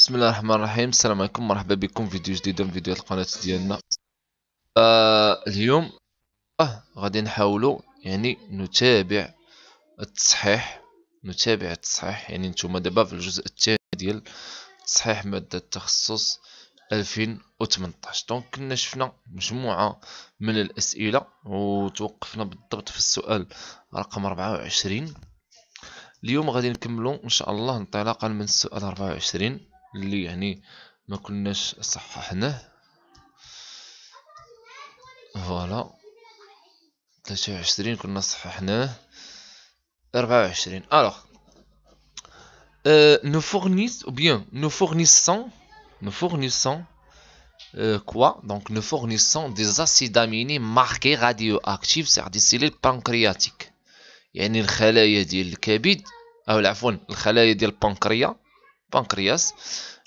بسم الله الرحمن الرحيم السلام عليكم مرحبا بكم فيديو جديد من فيديوهات القناه ديالنا آه اليوم آه غادي نحاولوا يعني نتابع التصحيح نتابع التصحيح يعني نتوما دابا في الجزء الثاني ديال تصحيح ماده التخصص 2018 دونك كنا شفنا مجموعه من الاسئله وتوقفنا بالضبط في السؤال رقم 24 اليوم غادي نكملو ان شاء الله انطلاقا من السؤال 24 اللي يعني ما كناش صححناه فوالا ثلاثة وعشرين كنا صححناه أربعة وعشرين الوغ nous fournissent ou bien nous fournissons nous fournissons euh, quoi donc nous fournissons des acides aminés marqués radioactifs sur des cellules pancréatiques يعني الخلايا ديال الكبد او عفوا الخلايا ديال البنكريا بنكرياس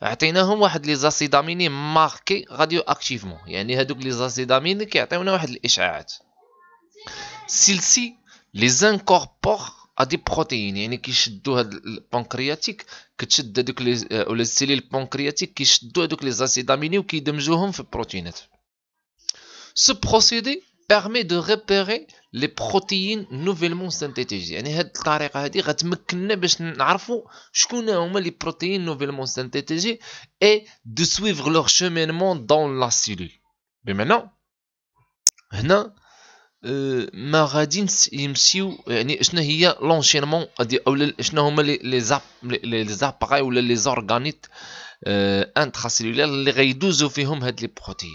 عطيناهم واحد لي زاسيداميني ماركي راديو اكتيفمون يعني هادوك لي اميني كيعطيونا واحد الاشعاعات سيلسي لي زانكوربور ا دي بروتيين يعني كيشدو هاد البنكرياتيك كتشد هادوك لي آه، ولا السيلي البنكرياتيك كيشدو هادوك لي زاسيداميني وكيدمجوهم في البروتينات سو بروسيدي permet de repérer les protéines nouvellement synthétisées. Et cette dernière dit qu'à ce moment-là, je ne connais pas. Je ne les protéines nouvellement synthétisées et de suivre leur cheminement dans la cellule. Mais maintenant, maintenant, ma radins imciu. Je les appareils ou les organites entre cellules qui produisent ou ces protéines.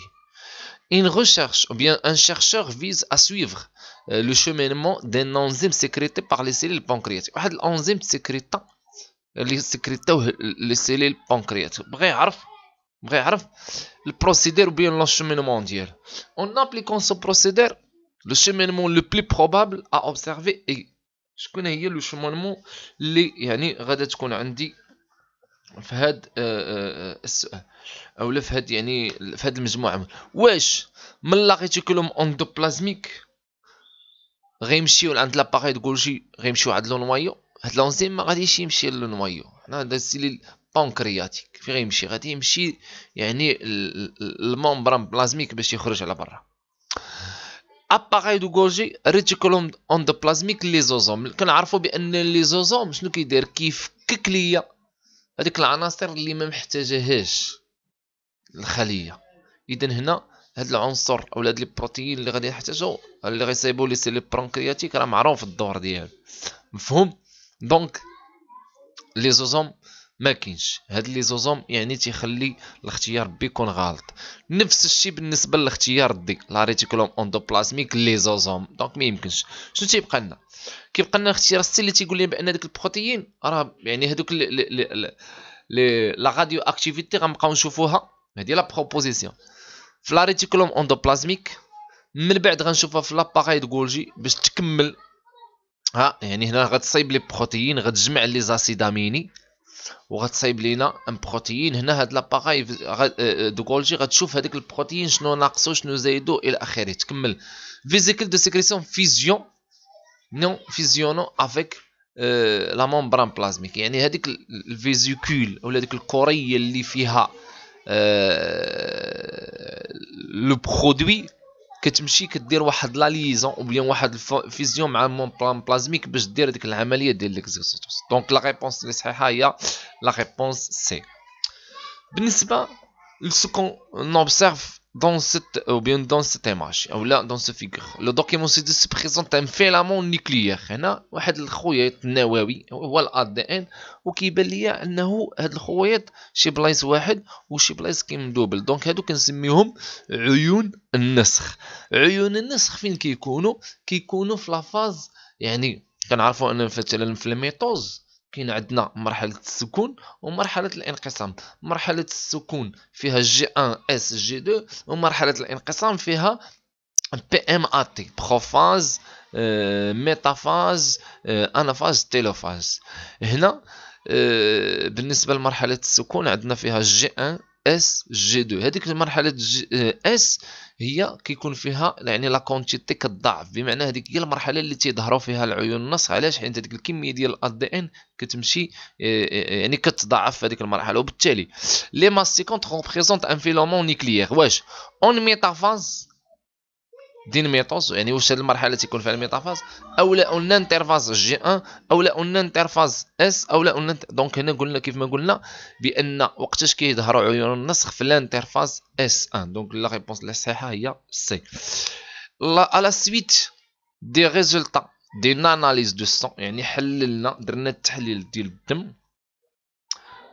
Une recherche ou bien un chercheur vise à suivre euh, le cheminement d'un enzyme sécrété par les cellules pancréatiques. L'enzyme sécrétant euh, les, euh, les cellules pancréatiques. Bref, bref, le procédé ou bien cheminement mondial. En appliquant ce procédé, le cheminement le plus probable à observer est je connais le cheminement les, dit. في هاد السؤال آه، آه، آه، او فهاد في هاد يعني في هاد المجموعه واش من كلهم اندوبلازميك غيمشيو عند لاباري غولجي غيمشيو عند لو نوايو هاد لونزيم ما غاديش يمشي لونوايو حنا دازتي لي البانكرياتيك فين غيمشي غادي يمشي يعني المومبران بلازميك باش يخرج على برا اباري دو غولجي ريتيكولوم اندوبلازميك لي زوزوم كنعرفو بان لي زوزوم شنو كيدير كيفكك ليا هذيك العناصر اللي ما محتاجهاش الخليه اذا هنا هذا العنصر او هذا لي بروتيين اللي غادي نحتاجو اللي غيصايبو لي سيلي برانكرياتيك راه معروف الدور ديالو مفهوم دونك لي زوزوم ما كاينش هاد لي زوزوم يعني تيخلي الاختيار بي يكون غلط نفس الشيء بالنسبه للاختيار دي لا ريتيكولوم اندوبلازميك لي زوزوم دونك ما يمكنش شنو تيبقى لنا كيبقى لنا الاختيار السي اللي تيقول لي بان داك البروتيين راه يعني هذوك لي لا راديو اكتيفيتي غنبقاو نشوفوها هذه لا بروبوزيسيون في لا ريتيكولوم اندوبلازميك من بعد غنشوفها في لاباغاي دغولجي باش تكمل ها يعني هنا غتصايب لي بروتيين غتجمع لي زاسيد اميني وغتصايب لينا ان بروتيين هنا هاد لاباغاي آه، آه، دو جولجي غتشوف هذاك البروتيين شنو ناقصو شنو زايدو الى اخره تكمل فيزيكل دو سيكريسيون فيزيون نو فيزيونو افيك لا ممبران بلازميك يعني هذيك الفيزيكول ولا ديك الكوريه اللي فيها لو آه، برودوي كتمشي كدير واحد لا ليزون او بيان واحد الفيزيون مع مون بلان بلازميك باش دير ديك العمليه ديال ليكزيرسيتوس دونك لا ريبونس اللي صحيحه هي لا ريبونس سي بالنسبه لسكون نوبسيرف dans cette ou bien dans cette image او لا dans ce figure le document C10 présente un filament nucléaire هنا واحد الخويط نووي هو ال ADN وكيبان ليا انه هاد الخويط شي بلايص واحد وشي بلايص كيمدوبل دونك هادو كنسميهم عيون النسخ عيون النسخ فين كيكونوا كيكونوا في لافاز يعني كنعرفوا ان مثلا في الميتوز كاين عندنا مرحله السكون ومرحله الانقسام مرحله السكون فيها جي 1 اس جي 2 ومرحله الانقسام فيها بي ام ا تي بروفاز آه، ميتافاز آه، انافاز تيلوفاز هنا آه، بالنسبه لمرحله السكون عندنا فيها جي 1 اس جي 2 هذيك جي اس آه، هي كيكون فيها يعني لا كونتيتي كتضاعف بمعنى هذيك هي المرحله اللي تيظهروا فيها العيون النص علاش حيت هذيك الكميه ديال الاد دي ان كتمشي آه، آه، يعني كتضاعف في هذيك المرحله وبالتالي لي ماس ريبريزونت ان فيلومون نيكليير واش اون ميتافاز دين ميتوس يعني وصل المرحلة تيكون فيها الميتافاز او لا قلنا انترفاز جي 1 او لا قلنا انترفاز اس او لا قلنا دونك هنا قلنا كيف ما قلنا بان وقتاش كيظهروا عيون النسخ في الانترفاز اس 1 دونك لا ريبونس الصحيحه هي سي لا على سويت دي ريزولتا دي ناناليز دو سون يعني حللنا درنا التحليل ديال الدم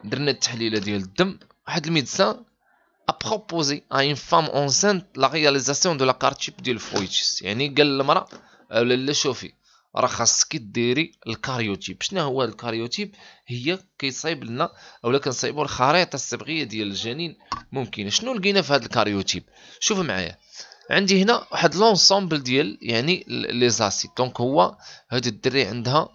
درنا التحليله ديال الدم واحد الميدسان a proposé à une femme enceinte la réalisation de la carte chip ديال الفويتشيس يعني قال للمرأة آه، لالا شوفي راه خاصك ديري الكاريوتيب شنو هو الكاريوتيب هي كيصايب لنا اولا كنصايبو الخريطه الصبغيه ديال الجنين ممكنه شنو لقينا في هذا الكاريوتيب شوف معايا عندي هنا واحد لونسومبل ديال يعني لي زاسيد دونك هو هاد الدري عندها آه،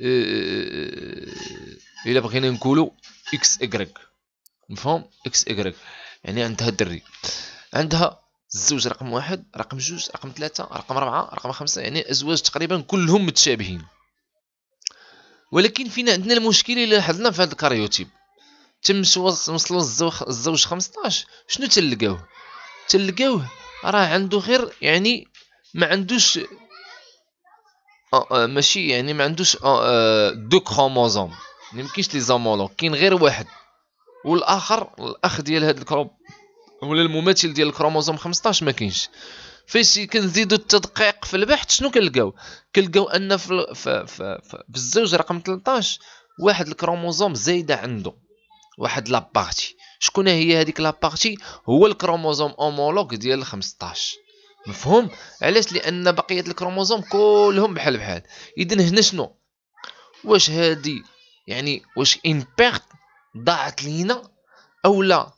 آه، الا بغينا نقولوا اكس اكريك مفهوم اكس اكريك يعني عندها الدري عندها الزوج رقم واحد رقم جوج رقم ثلاثة رقم ربعة رقم خمسة يعني أزواج تقريبا كلهم متشابهين ولكن فينا عندنا المشكلة اللي لاحظنا في هذا الكاريوتيب تم وصلوا الزوج 15 شنو تلقاوه تلقاوه راه عنده غير يعني ما عندوش آه آه ماشي يعني ما عندوش آه, آه، دو كروموزوم ما يمكنش لي زومولوج كاين غير واحد والاخر الاخ ديال هذا الكروم ولا المماثل ديال الكروموزوم 15 ما كاينش فاش كنزيدو التدقيق في البحث شنو كنلقاو كنلقاو ان في, في بالزوج رقم 13 واحد الكروموزوم زايده عنده واحد لابارتي شكون هي هذيك لابارتي هو الكروموزوم اومولوغ ديال 15 مفهوم علاش لان بقيه الكروموزوم كلهم بحال بحال اذا هنا شنو واش هادي يعني واش ان بيرت ضاعت لينا اولا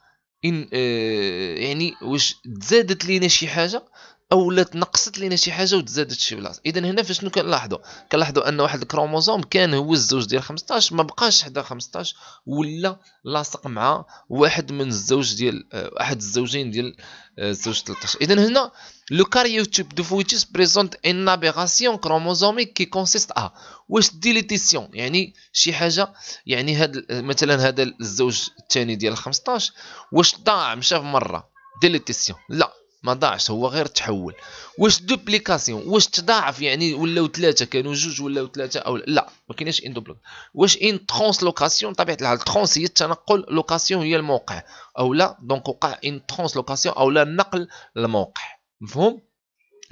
ان آه، يعني واش تزادت لينا شي حاجه او لا تنقصت لينا شي حاجه وتزادت شي بلاصه اذا هنا فاش كنلاحظوا كنلاحظوا ان واحد الكروموزوم كان هو الزوج ديال 15 ما بقاش حدا 15 ولا لاصق مع واحد من الزوج ديال آه، احد الزوجين ديال آه، الزوج 13 اذا هنا لو كاريوتيب دو فويتيس بريزونت ان ابيغاسيون كروموزوميك كي كونسيست ا واش ديليتيسيون يعني شي حاجه يعني هاد آه، مثلا هذا الزوج الثاني ديال 15 واش ضاع مشى في مره ديليتيسيون لا ما ضاعش هو غير تحول واش دوبليكاسيون واش تضاعف يعني ولاو ثلاثه كانوا جوج ولاو ثلاثه او لا ما كاينش ان دوبل واش ان ترانسلوكاسيون طبيعه الحال ترانس هي التنقل لوكاسيون هي الموقع او لا دونك وقع ان ترانسلوكاسيون او لا نقل الموقع مفهوم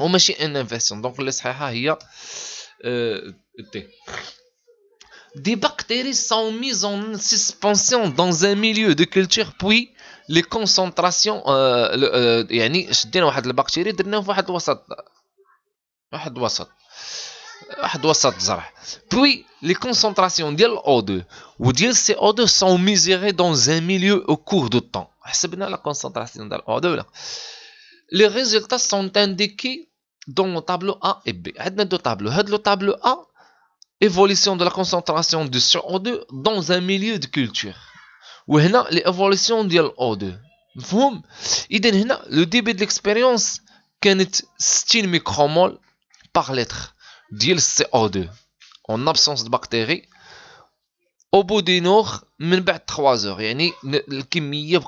وماشي ان انفيرسيون دونك اللي صحيحه هي تي دي باكتيري سون ميزون mises دون ان ميليو دو كولتور بوي Les concentrations, puis les concentrations de l'O2, ou dire ces O2 sont mesurées dans un milieu au cours du temps. Les résultats sont indiqués dans le tableau A et B. Le tableau A, évolution de la concentration de ce 2 dans un milieu de culture. Et l'évolution de l'O2. Le début de l'expérience, le système de micro par lettre de CO2 en absence de bactéries. Au bout d'une heure, il 3 heures, il y a une chimie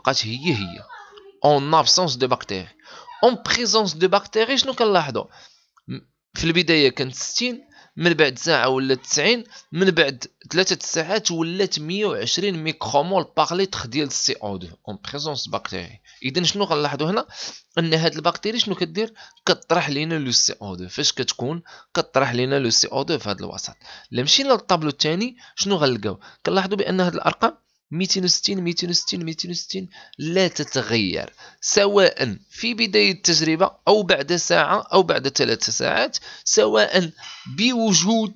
en absence de bactéries. En présence de bactéries, je ne sais pas si on a من بعد ساعه ولات 90 من بعد ثلاثة ساعات ولات 120 ميكرومول باغ ليتخ ديال السي او 2 اون بريزونس بكتيري اذا شنو غنلاحظوا هنا ان هاد البكتيري شنو كدير كطرح لينا لو سي او 2 فاش كتكون كطرح لينا لو سي او 2 في هاد الوسط لمشينا مشينا للطابلو الثاني شنو غنلقاو كنلاحظوا بان هاد الارقام 260 260 260 لا تتغير سواء في بداية التجربة أو بعد ساعة أو بعد ثلاث ساعات سواء بوجود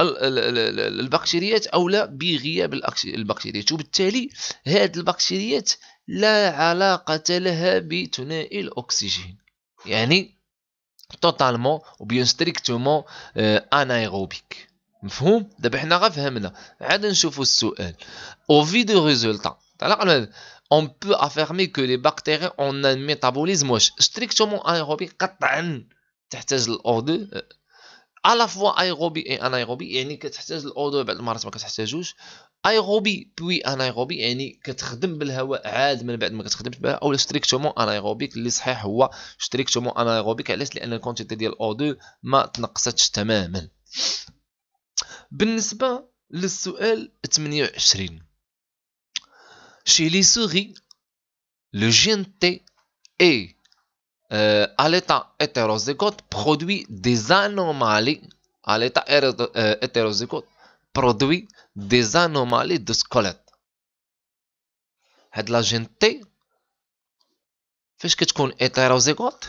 البكتيريات أو لا بغياب البكتيريات وبالتالي هذه البكتيريات لا علاقة لها بثنائي الأكسجين يعني totalement ou bien strictement euh, anaérobique. مفهوم دابا حنا غفهمنا فهمنا عاد نشوفوا السؤال او في دو ريزولطا اون بو افيرمي كو لي باكتيري اون ان ميتابوليزم واش ستريكتومون ايروبي قطعا تحتاج دو على فوا ايروبي اي ان ايروبي يعني كتحتاج دو بعض المرات ما كتحتاجوش ايروبي بوي ايروبي يعني كتخدم بالهواء عاد من بعد ما كتخدمش بها اولا ستريكتومون انايروبيك اللي صحيح هو ستريكتومون انايروبيك علاش لان الكونتيتي ديال او دو ما تنقصتش تماما بالنسبة للسؤال 28 Chez les souris, le gène T est euh, à l'état hétérozygote produit des anomalies à l'état euh, hétérozygote produit des anomalies de squelette هاد لا جين تي فاش كتكون ايتيروزيغوت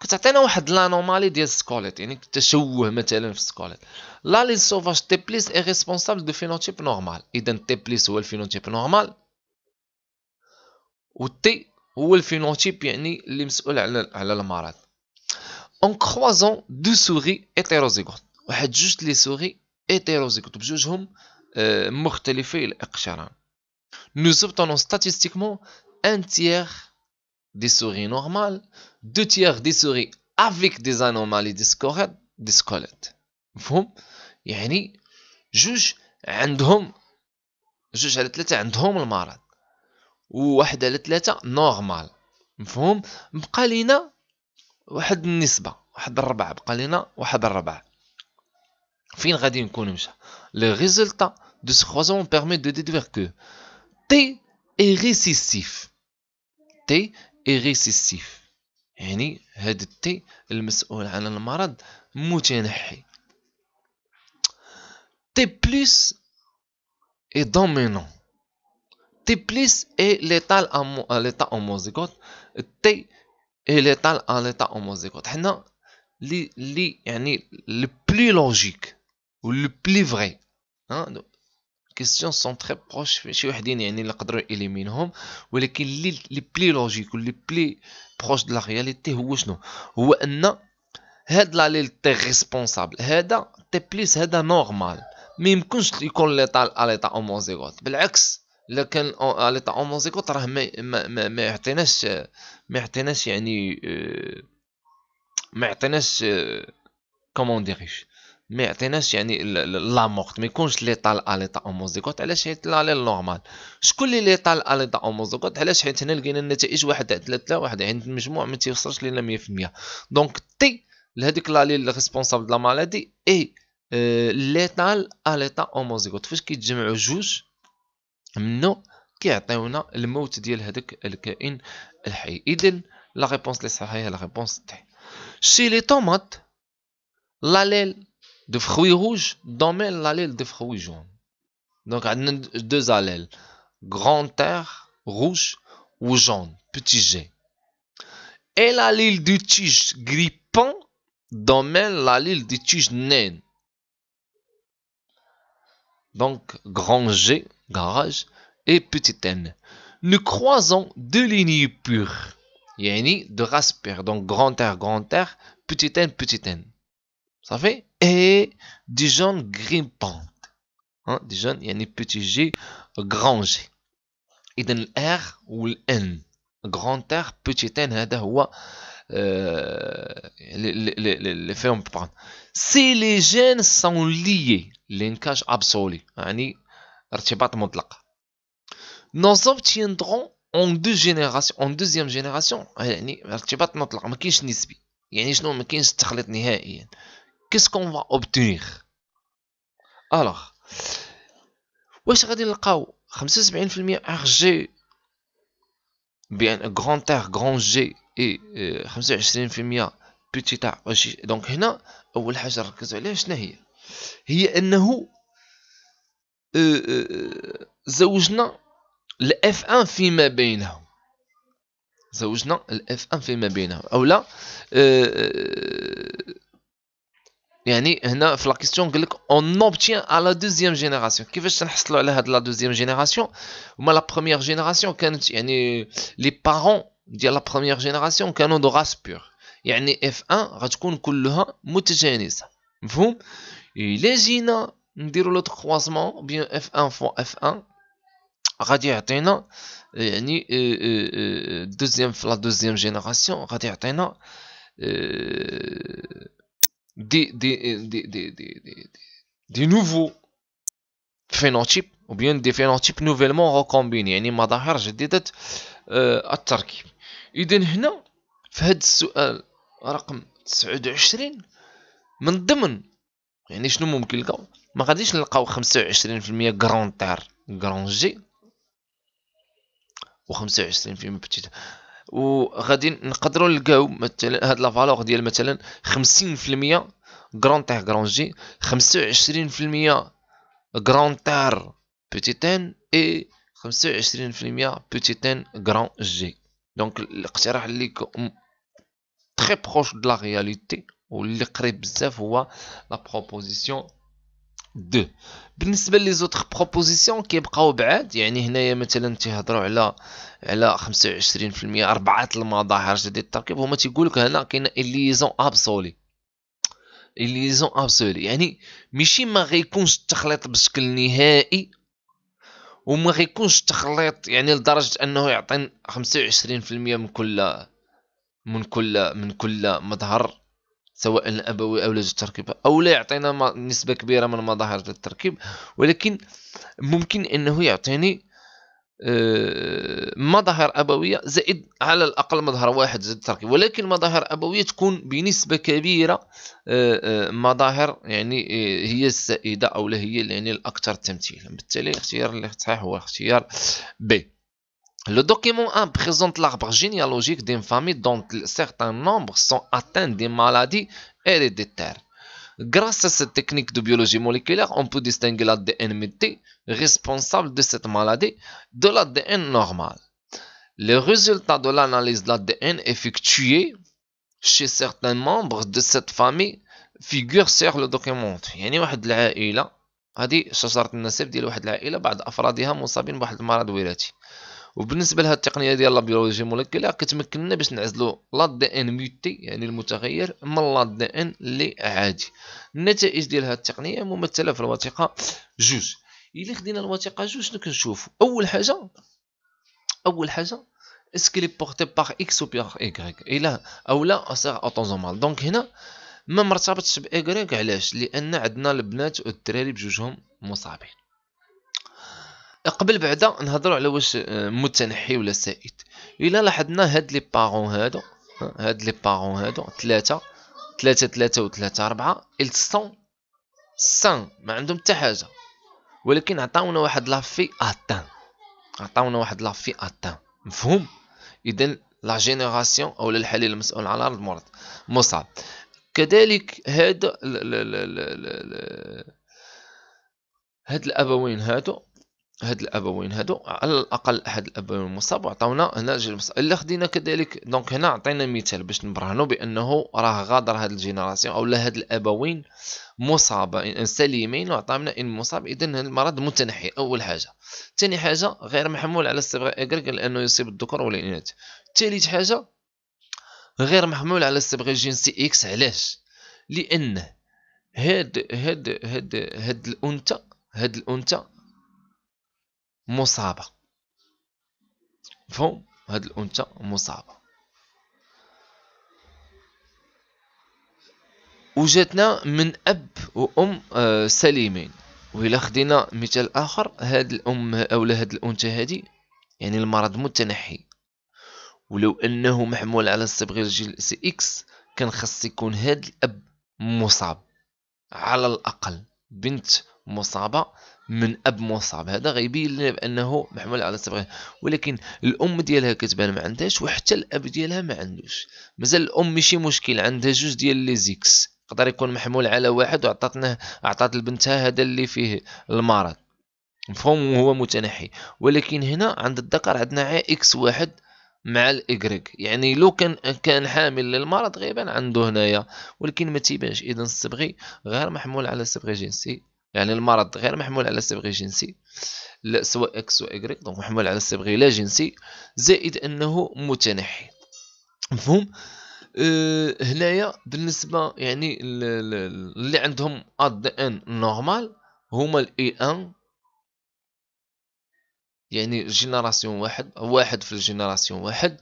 كتعطينا واحد لانومالي ديال سكوليت يعني تشوه مثلا في سكوليت لا لي سوفاج تي بليس اي ريسبونسابل دو فينوتيب نورمال اذا تي بليس هو الفينوتيب نورمال و تي هو الفينوتيب يعني اللي مسؤول على على المرض اون كروازون دو سوري ايتيروزيغوت واحد جوج لي سوري ايتيروزيغوت بجوجهم آه، مختلفي الاقشران nous ستاتيستيكمون ان un des souris normales, deux tiers des souris avec des anomalies discordes ديسكولت مفهوم يعني جوج عندهم جوج على ثلاثة عندهم المرض وواحد على ثلاثة نورمال مفهوم بقى لينا واحد النسبة واحد الربع بقى لينا واحد الربع فين غادي نكون مشى لو ريزولتا دو سو كروزون بيرمي دو ديدوير كو تي اي ريسيسيف تي إيغيسيستيف يعني هاد التي المسؤول عن المرض متنحي تي بلس اي دومينون تي بلس اي ليتال ليتا اوموزيغوت تي اي ليتال ليتا اوموزيغوت حنا لي لي يعني لو بلي لوجيك و لو بلي فري كيستيون سون تري بروش شي وحدين يعني اللي قدروا يليمينهم ولكن لي لي بلي لوجيك لي بلي بروش دو لا رياليتي هو شنو هو ان هاد لا ليل تي ريسبونسابل هذا تي بليس هذا نورمال ما يمكنش يكون ليطا ليطا اوموزيغوت بالعكس لكن على ليطا اوموزيغوت راه ما ما ما يعطيناش ما يعطيناش يعني ما يعطيناش كومون ديريش ما يعطيناش يعني لا موخت ما يكونش الي اليطا اوموزيكوت علاش حيت لا لي نورمال شكون اللي الي اليطا اوموزيكوت علاش حيت هنا لقينا النتائج واحد على 3 واحد عند المجموع ما تيوصلش لينا 100% دونك تي لهذيك لا لي ريسبونسابل دو لا مالادي اي طال الي اليطا اوموزيكوت فاش كيتجمعوا جوج منو كيعطيونا الموت ديال هذاك الكائن الحي اذا لا ريبونس لي صحيحه هي لا ريبونس تي شي لي طوماط لاليل de fruits rouges domaine l'allèle de fruits jaunes. Donc, deux allèles. Grand R, rouge ou jaune, petit g. Et l'allèle du tige grippant domaine l'allèle du tige naine. Donc, grand G, garage, et petit n. Nous croisons deux lignes pures. lignée de race Donc, grand R, grand R, petit n, petit n. Ça fait et jeunes grimpantes Hein? des il y a un petit G, grand G. Et R ou N Grand R, petit N, هذا هو les Si les gènes sont liés, linkage absolu, nous obtiendrons en deux générations, en deuxième génération, qu'est-ce qu'on va obtenir الوغ واش غادي نلقاو 75% ار جي بان غران تاغ غران جي اي 25% بيتي تاع جي دونك هنا اول حاجه نركزو عليها شنو هي هي انه euh, euh, زوجنا الاف 1 فيما بينهم زوجنا الاف 1 فيما بينهم او لا euh, Et la question de obtient à la deuxième génération. Qui veut dire que la deuxième génération moi la première génération Les parents de la première génération qui ont une race pure. F1, on va dire que vous les gînes, on va le croisement. bien F1 fois F1. On va dire la deuxième génération. On va des, des, des, des, des, des nouveaux phénotypes ou bien des phénotypes nouvellement recombinés يعني مظاهر جديدة آه، التركيب إذا هنا في هذا السؤال رقم 29 من ضمن يعني شنو ممكن نلقاو ما غاديش نلقاو 25% غران تار غران جي و 25% بتيت وغادي نقدروا نلقاو مثلا هاد لا فالور ديال مثلا 50% غران تاع جي 25% غران تاع بوتيتان اي 25% بوتيتان غران جي دونك الاقتراح اللي تري بروش دو لا رياليتي واللي قريب بزاف هو لا بروبوزيسيون دو بالنسبه لي زوتر بروبوزيسيون كيبقاو بعاد يعني هنايا مثلا تيهضروا على على 25% اربعه المظاهر جديد التركيب هما تيقول لك هنا كاين ليزون ابسولي ليزون ابسولي يعني ماشي ما غيكونش التخليط بشكل نهائي وما غيكونش التخليط يعني لدرجه انه يعطي 25% من كل من كل من كل مظهر سواء الابوي او لجوج التركيب او لا يعطينا نسبه كبيره من مظاهر التركيب ولكن ممكن انه يعطيني آه، مظاهر ابويه زائد على الاقل مظهر واحد زائد تركيب ولكن مظاهر ابويه تكون بنسبه كبيره آه، آه، مظاهر يعني هي السائده او هي يعني الاكثر تمثيلا بالتالي الاختيار الصحيح هو الاختيار بي Le document 1 présente l'arbre généalogique d'une famille dont certains membres sont atteints des maladies héréditaires. Grâce à cette technique de biologie moléculaire, on peut distinguer l'ADN muté responsable de cette maladie de l'ADN normal. Les résultats de l'analyse de l'ADN effectuée chez certains membres de cette famille figurent sur le document. وبالنسبه لهاد التقنيه ديال لابيولوجي بيولوجي كتمكننا باش نعزلوا لا دي ان ميوتي يعني المتغير من لا دي ان اللي عادي النتائج ديال هاد التقنيه ممثله في الوثيقه جوج الا خدينا الوثيقه جوج شنو كنشوفوا اول حاجه اول حاجه اسكلي بورتي باغ اكس او بار ايغريك الا او لا سيغ اوتوزومال دونك هنا ما مرتبطش بايغريك علاش لان عندنا البنات والدراري بجوجهم مصابين قبل بعدا نهضروا على واش آه، متنحي ولا سائد الا لاحظنا هاد لي بارون هادو هاد لي بارون هادو ثلاثه ثلاثه ثلاثه وثلاثه اربعه السون سان ما عندهم حتى حاجه ولكن عطاونا واحد لافي اتان عطاونا واحد لافي اتان مفهوم اذا لا جينيراسيون او الحالي المسؤول على المرض مصعب كذلك هذا هاد الابوين هادو هاد الابوين هادو على الاقل احد الابوين مصاب وعطاونا هنا المساله الا خدينا كذلك دونك هنا عطينا مثال باش نبرهنوا بانه راه غادر هاد الجينيراسيون اولا هاد الابوين مصابه سليمين وعطاونا ان مصاب اذا المرض متنحي اول حاجه ثاني حاجه غير محمول على الصبغة اكرك لانه يصيب الذكر والاناث ثالث حاجه غير محمول على الصبغة الجنسي اكس علاش لانه هاد هاد هاد هاد الانثى هاد الانثى مصابة فهم هاد الأنثى مصابة وجاتنا من أب وأم آه، سليمين وإلا خدينا مثال آخر هاد الأم أولا هاد الأنثى هادي يعني المرض متنحي ولو أنه محمول على الصبغه الجيل سي إكس كان خاص يكون هاد الأب مصاب على الأقل بنت مصابه من اب مصاب هذا غيبين لنا بانه محمول على الصبغه ولكن الام ديالها كتبان ما عندهاش وحتى الاب ديالها ما عندوش مازال الام ماشي مشكل عندها جوج ديال لي زيكس يقدر يكون محمول على واحد وعطاتنا عطات لبنتها هذا اللي فيه المرض مفهوم هو متنحي ولكن هنا عند الذكر عندنا اكس واحد مع الاكريك يعني لو كان كان حامل للمرض غيبان عنده هنايا ولكن ما تيبانش اذا الصبغي غير محمول على صبغه جنسي يعني المرض غير محمول على صبغي جنسي لا سواء اكس وايغريك دونك محمول على صبغي لا جنسي زائد انه متنحي مفهوم أه هنايا بالنسبه يعني اللي عندهم اد ان نورمال هما الاي ان يعني جينيراسيون واحد واحد في الجينيراسيون واحد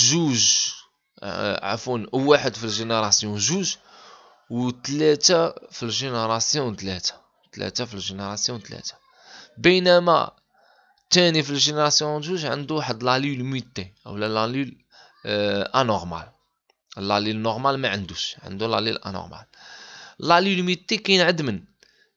جوج أه، عفوا واحد في الجينيراسيون جوج وثلاثة في الجينيراسيون ثلاثة ثلاثة في الجينيراسيون ثلاثة بينما تاني في الجينيراسيون جوج عنده واحد لاليل ميتي اولا لاليل آه انورمال لاليل نورمال ما عندوش عنده لاليل انورمال لاليل ميتي كاين عند من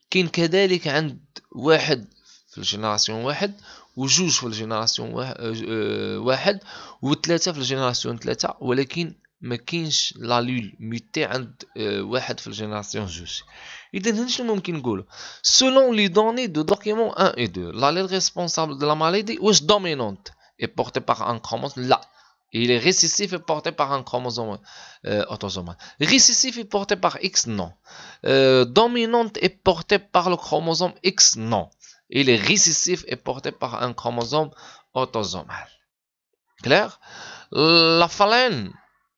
كاين كذلك عند واحد في الجينيراسيون واحد وجوج في الجينيراسيون آه، آه، واحد وثلاثة في الجينيراسيون ثلاثة ولكن ما كاينش لالول ميوتي عند واحد في الجينيراسيون جوج اذا هنا شنو ممكن نقولوا سولون لي دوني دو دوكيمون 1 et 2 لالول responsable de la maladie est dominante et portée par un chromosome là. Il est récessif et porté par un chromosome autosomal. Récessif et porté par X, non. dominante est portée par le chromosome X, non. Il est récessif et porté par un chromosome autosomal. Claire La phalène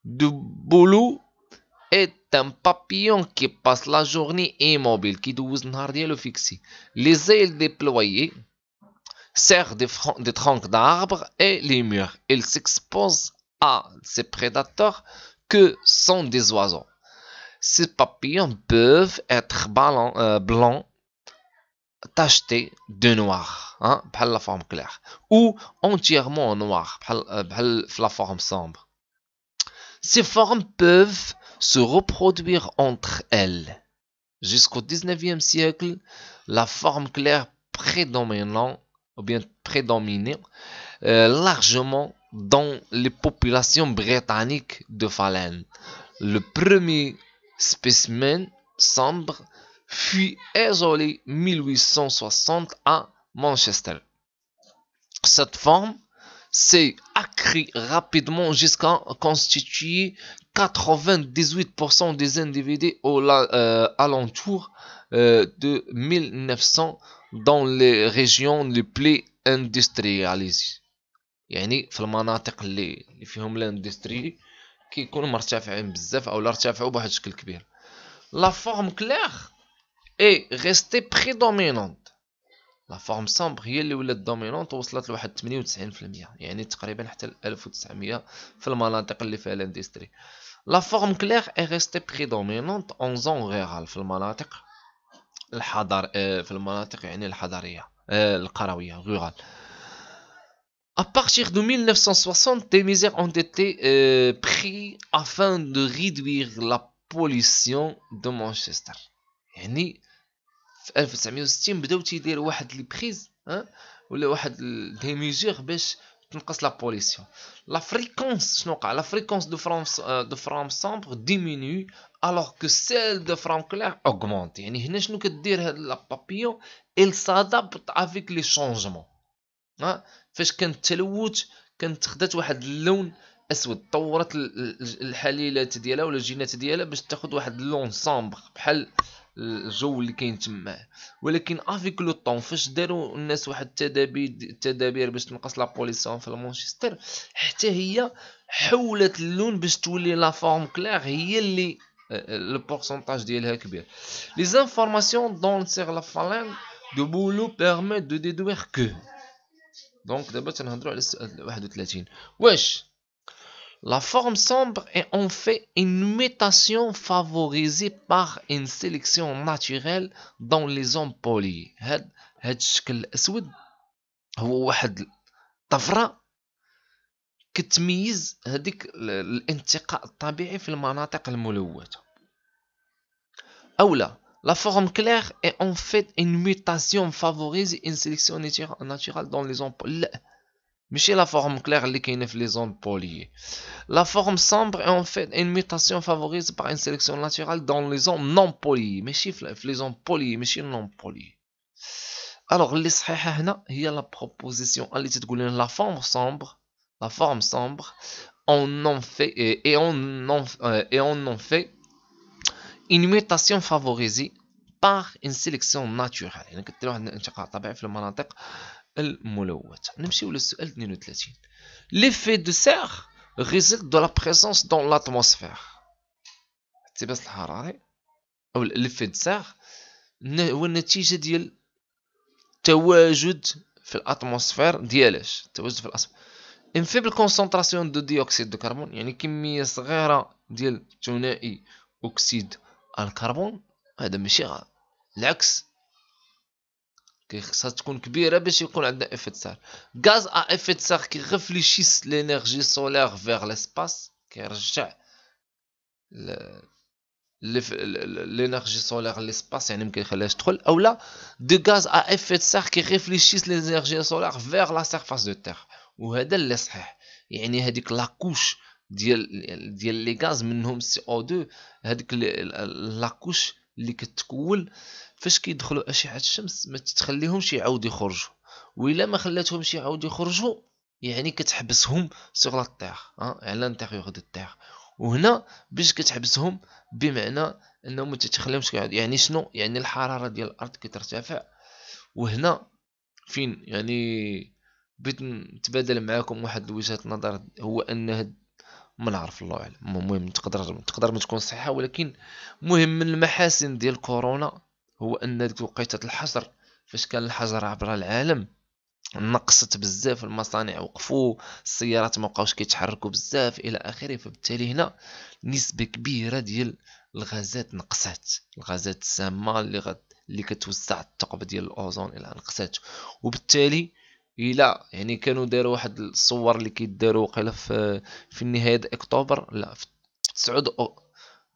du boulot est un papillon qui passe la journée immobile, qui doit le fixer. Les ailes déployées servent des, troncs d'arbres et les murs. Il s'expose à ces prédateurs que sont des oiseaux. Ces papillons peuvent être euh, blancs, tachetés de noir, hein, la forme claire, ou entièrement noirs, euh, la forme sombre. Ces formes peuvent se reproduire entre elles. Jusqu'au 19e siècle, la forme claire prédominant bien euh, largement dans les populations britanniques de Falen. Le premier spécimen sombre fut isolé 1860 à Manchester. Cette forme s'est accru rapidement jusqu'à constituer 98% des individus au euh, alentour euh, de 1900 dans les régions les plus industrialisées. La forme claire اللي فيهم prédominante. مرتفعين بزاف لا فورم سامبل هي اللي ولات دومينونت ووصلت لواحد 98% يعني تقريبا حتى 1900 في المناطق اللي فيها لاندستري لا فورم كلير اي ريستي بريدومينونت اون زون غيرال في المناطق الحضر في المناطق يعني الحضريه القرويه غيرال À partir de 1960, des mesures ont été prises afin de réduire la pollution de Manchester. Yani, في 1960 بداو تيديروا واحد لي بريز ها ولا واحد دي ميزور باش تنقص لا بوليسيون لا فريكونس شنو وقع لا فريكونس دو فرانس آه، دو فرام سامبر ديمينو الوغ كو سيل دو فرام كلير اوغمونت يعني هنا شنو كدير هاد لا بابيون ال سادابت افيك لي شونجمون ها فاش كان التلوث كانت خدات واحد اللون اسود طورت الحليلات ديالها ولا الجينات ديالها باش تاخد واحد اللون سامبر بحال الجو اللي كاين تما ولكن افيك لو طون فاش داروا الناس واحد التدابير التدابير باش تنقص لا بوليسيون في مانشستر حتى هي حولت اللون باش تولي لا فورم كلير هي اللي لو آه، بورسونتاج ديالها كبير لي زانفورماسيون دون سيغ لا فالين دو بولو بيرميت دو ديدوير كو دونك دابا تنهضروا على السؤال 31 واش La forme sombre est en fait une mutation favorisée par une sélection naturelle dans les hommes polis. Had, ce هو واحد طفرة La forme claire est en fait une mutation par une sélection naturelle dans les hommes polis. Mais la forme claire qui est les hommes polis. La forme sombre est en fait une mutation favorisée par une sélection naturelle dans les hommes non polies. Mais c'est les hommes polis mais c'est non polis. Alors, les il y a la proposition la forme sombre, la forme sombre, on en fait, et on et on en fait une mutation favorisée par une sélection naturelle. الملوث نمشيو للسؤال 32 ليفي دو سير ريزلت دو لا بريزونس دون لاتموسفير الاحتباس الحراري او ليفي دو سير هو النتيجه ديال التواجد في الاتموسفير ديالاش التواجد في الاتموسفير ان فيبل كونسنتراسيون دو ديوكسيد دو كربون يعني كميه صغيره ديال ثنائي اكسيد الكربون هذا ماشي العكس خاصها تكون كبيره باش يكون عندنا افيت سار غاز ا افيت سار كي ريفليشيس لينيرجي سولير فيغ لسباس كيرجع لينيرجي سولير ليسباس يعني ما كيخليهاش تدخل اولا دو غاز ا افيت سار كي ريفليشيس لينيرجي سولير فيغ لا سيرفاس دو تيغ وهذا اللي صحيح يعني هذيك لاكوش ديال ديال لي غاز منهم سي او 2 هذيك لاكوش اللي كتكون فاش كيدخلوا اشعه الشمس ما تخليهمش يعاودوا يخرجوا وإلا ما خلاتهمش يعاودوا يخرجوا يعني كتحبسهم سوغ لا تيغ على لانتيغيور دو تيغ وهنا باش كتحبسهم بمعنى انه ما تتخليهمش يعني شنو يعني الحراره ديال الارض كترتفع وهنا فين يعني بغيت نتبادل معاكم واحد وجهه نظر هو ان ما نعرف الله اعلم المهم تقدر تقدر ما تكون صحيحه ولكن مهم من المحاسن ديال كورونا هو ان ديك وقيته الحجر فاش كان الحجر عبر العالم نقصت بزاف المصانع وقفوا السيارات ما بقاوش كيتحركوا بزاف الى اخره فبالتالي هنا نسبه كبيره ديال الغازات نقصات الغازات السامه اللي غد اللي كتوزع الثقب ديال الاوزون الى نقصات وبالتالي الى يعني كانوا داروا واحد الصور اللي كيداروا وقيلا في في نهايه اكتوبر لا في 9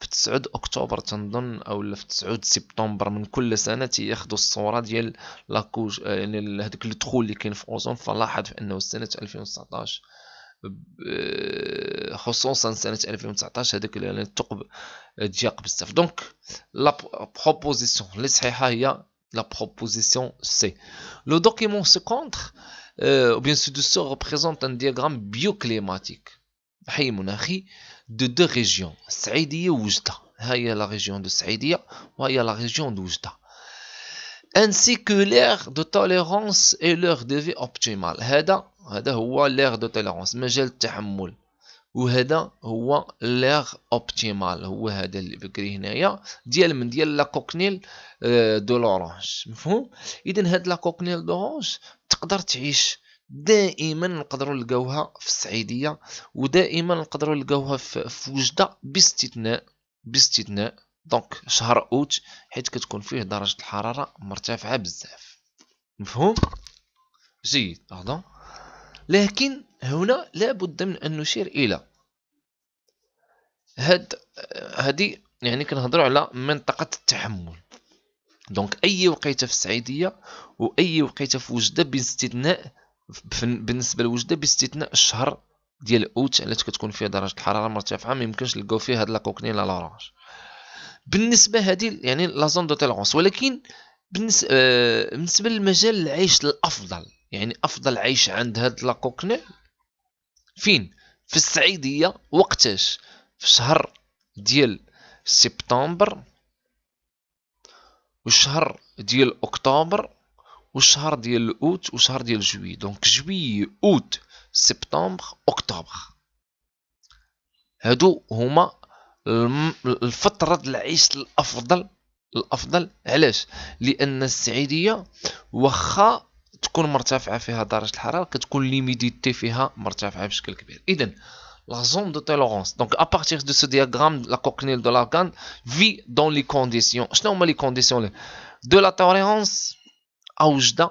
في 9 اكتوبر تنظن او في 9 سبتمبر من كل سنه تياخذوا الصوره ديال لاكوج آه، يعني هذاك الدخول اللي كاين في اوزون فلاحظ انه سنه 2019 آه، خصوصا سنه 2019 هذاك يعني الثقب ضيق آه، بزاف دونك لا بروبوزيسيون اللي صحيحه هي لا سي la proposition C. Le بيان se دو سو ou ان ce بيو كليماتيك حي مناخي دو دو ريجيون السعيديه ووجده ها هي لا ريجيون دو السعيديه وهي لا ريجيون دو وجده ainsi que l'aire de tolérance et l'heure de vie optimale هذا هذا هو l'aire دو tolérance مجال التحمل وهذا هو لاغ اوبتيمال هو هذا اللي بكري هنايا ديال من ديال لا كوكنيل دو لورانج مفهوم اذا هاد لا كوكنيل دورانج تقدر تعيش دائما نقدروا نلقاوها في السعيديه ودائما نقدروا نلقاوها في وجده باستثناء باستثناء دونك شهر اوت حيت كتكون فيه درجه الحراره مرتفعه بزاف مفهوم جيد لحظه لكن هنا لابد من ان نشير الى هاد هادي يعني كنهضروا على منطقه التحمل دونك اي وقيته في السعيديه واي وقيته في وجده باستثناء بالنسبه للوجده باستثناء الشهر ديال اوت علاش كتكون فيه درجه الحراره مرتفعه ما يمكنش نلقاو فيه هاد لاكوكني لا لورانج بالنسبه هذه يعني لا زون دو تيلونس ولكن بالنسبه آه بالنسبه لمجال العيش الافضل يعني افضل عيش عند هاد لاكوكني فين في السعيديه وقتاش في شهر ديال سبتمبر والشهر ديال اكتوبر والشهر ديال اوت وشهر ديال جوي دونك جوي اوت سبتمبر اكتوبر هادو هما الفترة العيش الافضل الافضل علاش لان السعيديه واخا تكون مرتفعه فيها درجه الحراره كتكون ليميديتي فيها مرتفعه بشكل كبير اذا زون دو تولورونس دونك ا بارتير دو سو ce لا كوكنيل دو لاكان في دون لي كونديسيون شنو هما لي كونديسيون دو لا تولورونس اوجده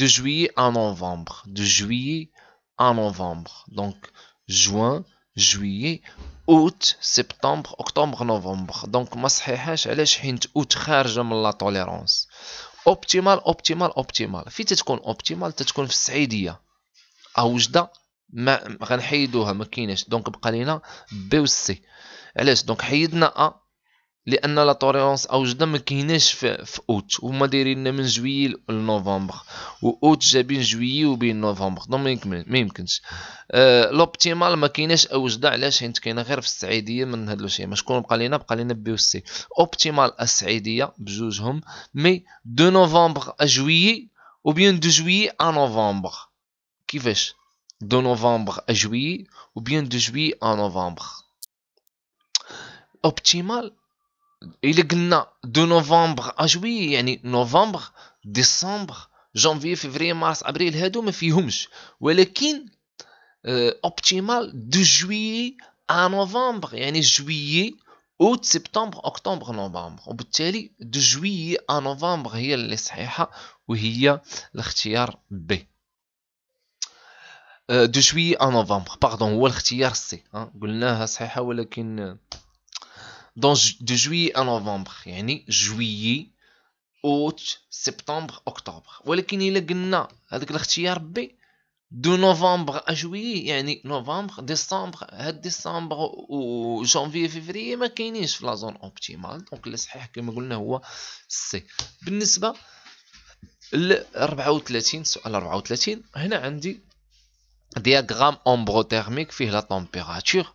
de juillet à novembre de juillet à novembre donc juin juillet اوت سبتمبر اكتوبر نوفمبر دونك ما صحيحاش علاش حيت اوت خارجه من لا توليرونس اوبتيمال اوبتيمال اوبتيمال في تتكون اوبتيمال تتكون في السعيديه اوجده ما غنحيدوها ما كايناش دونك بقى لينا بي و سي علاش دونك حيدنا ا لان لا توريونس اوجدا ما كايناش في, في اوت هما دايرين من جويي لنوفمبر واوت جابين جويي وبين نوفمبر دونك ما يمكنش آه، لوبتيمال ما كايناش اوجدا علاش حيت كاينه غير في السعيديه من هاد الشيء مش شكون بقى لينا بقى لينا بي سي اوبتيمال السعيديه بجوجهم مي دو نوفمبر ا جويي وبين دو جويي ا نوفمبر كيفاش دو نوفمبر ا جويي وبين دو جويي ا نوفمبر اوبتيمال الا قلنا دو نوفمبر اجوي أه، يعني نوفمبر ديسمبر جانفي فيفري مارس ابريل هادو ما فيهمش ولكن آه، اوبتيمال دو جويي ا نوفمبر يعني جويي او سبتمبر اكتوبر نوفمبر وبالتالي دو جويي ا نوفمبر هي اللي صحيحه وهي الاختيار بي آه، دو جويي ا نوفمبر باردون هو الاختيار سي قلناها صحيحه ولكن دونك دو جويي ا نوفمبر يعني جويي اوت سبتمبر اكتوبر ولكن الا قلنا هذاك الاختيار بي دو نوفمبر اجويي يعني نوفمبر ديسمبر هاد ديسمبر و جانفي فيفري ما كاينينش في لا زون اوبتيمال دونك الصحيح كما قلنا هو سي بالنسبه ل 34 سؤال 34 هنا عندي دياغرام امبروتيرميك فيه لا تمبيراتور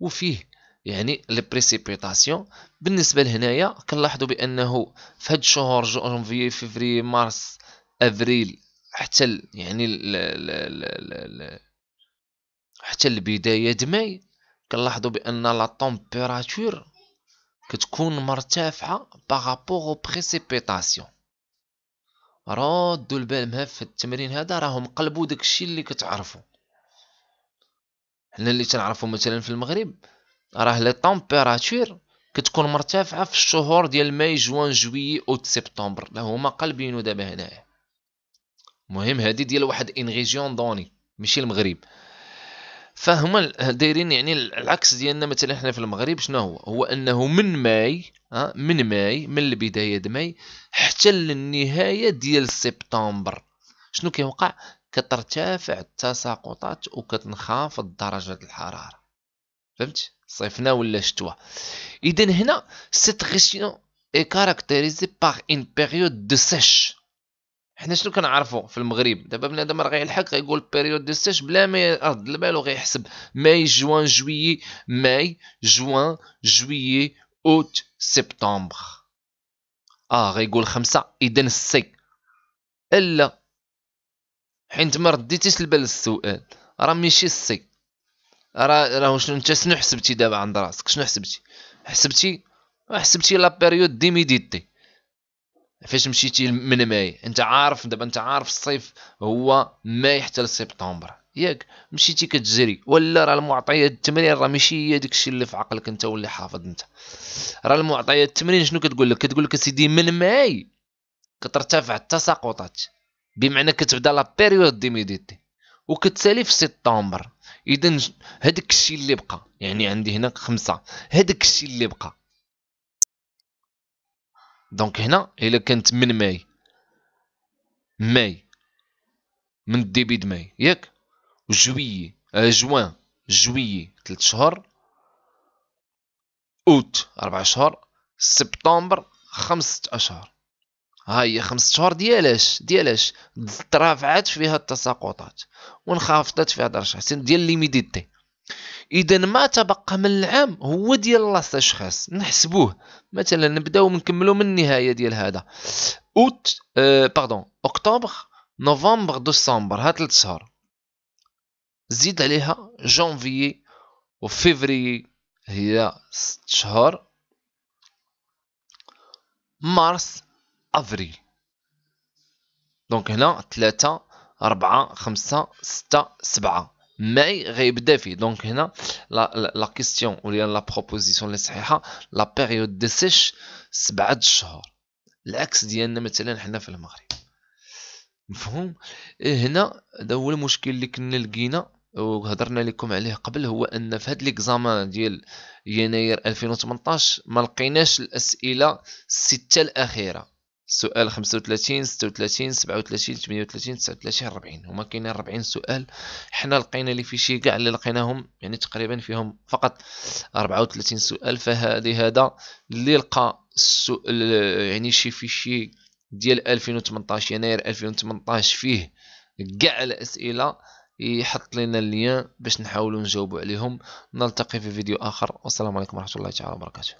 وفيه يعني لي بريسيبيتاسيون بالنسبه لهنايا كنلاحظوا بانه في هاد الشهور جونفي فيفري مارس افريل حتى يعني ال حتى البدايه د ماي كنلاحظوا بان لا طومبيراتور كتكون مرتفعه باغابوغ او بريسيبيتاسيون ردوا البال مها في التمرين هذا راهم قلبوا داكشي اللي كتعرفوا حنا اللي تنعرفوا مثلا في المغرب راه لي طومبيراتور كتكون مرتفعه في الشهور ديال ماي جوان جويي اوت سبتمبر هما قلبينو دابا هنايا مهم هادي ديال واحد ان ريجيون دوني ماشي المغرب فهما دايرين يعني العكس ديالنا مثلا حنا في المغرب شنو هو هو انه من ماي من ماي من البدايه د ماي حتى للنهايه ديال سبتمبر شنو كيوقع كترتفع التساقطات وكتنخفض درجه الحراره فهمت صيفنا ولا شتوى اذا هنا سيت غيسيون اي كاركتيريزي باغ ان بيريود دو سيش حنا شنو كنعرفوا في المغرب دابا بنادم راه غيلحق غيقول بيريود دو سيش بلا ما يرد البال وغيحسب ماي جوان جويي ماي جوان جويي اوت سبتمبر اه غيقول خمسة اذا سي الا حيت ما رديتيش البال السؤال راه ماشي سي راه راه شنو انت شنو حسبتي دابا عند راسك شنو حسبتي حسبتي أه، حسبتي لا بيريود دي ميديتي فاش مشيتي من ماي انت عارف دابا انت عارف الصيف هو ماي حتى لسبتمبر ياك مشيتي كتجري ولا راه المعطيات التمرين راه ماشي هي داكشي اللي في عقلك انت واللي حافظ انت راه المعطيات التمرين شنو كتقول لك كتقول لك سيدي من ماي كترتفع التساقطات بمعنى كتبدا لا بيريود دي ميديتي وكتسالي في سبتمبر اذا هذاك الشيء اللي بقى يعني عندي هنا خمسة هذاك الشيء اللي بقى دونك هنا الا كانت من ماي ماي من ديبيد د ماي ياك جويي آه، جوان جويي 3 شهور اوت 4 شهور سبتمبر 5 اشهر ها هي خمس شهور ديالاش ديالاش ترافعات فيها التساقطات وانخفضت فيها درجه حسين ديال ليميديتي اذا ما تبقى من العام هو ديال لاستشخاص نحسبوه مثلا نبداو نكملو من النهايه ديال هذا اوت آه باردون اكتوبر نوفمبر ديسمبر ها ثلاث شهور زيد عليها جانفي وفيفري هي ست شهور مارس افريل دونك هنا 3 4 5 6 7 ماي غيبدا فيه دونك هنا لا لا كيسيون ولا لا بروبوزيسيون اللي صحيحه لا بيريود دي سيش سبعه شهور العكس ديالنا مثلا حنا في المغرب مفهوم إيه، هنا هذا هو المشكل اللي كنا لقينا وهضرنا لكم عليه قبل هو ان في هذا ليكزامان ديال يناير 2018 ما لقيناش الاسئله السته الاخيره سؤال 35 36 37 38 39 40 هما كاينين 40 سؤال حنا لقينا اللي في شي كاع اللي لقيناهم يعني تقريبا فيهم فقط 34 سؤال فهذه هذا اللي لقى السؤال يعني شي في شي ديال 2018 يناير 2018 فيه كاع الاسئله يحط لنا اللين باش نحاولوا نجاوبوا عليهم نلتقي في فيديو اخر والسلام عليكم ورحمه الله تعالى وبركاته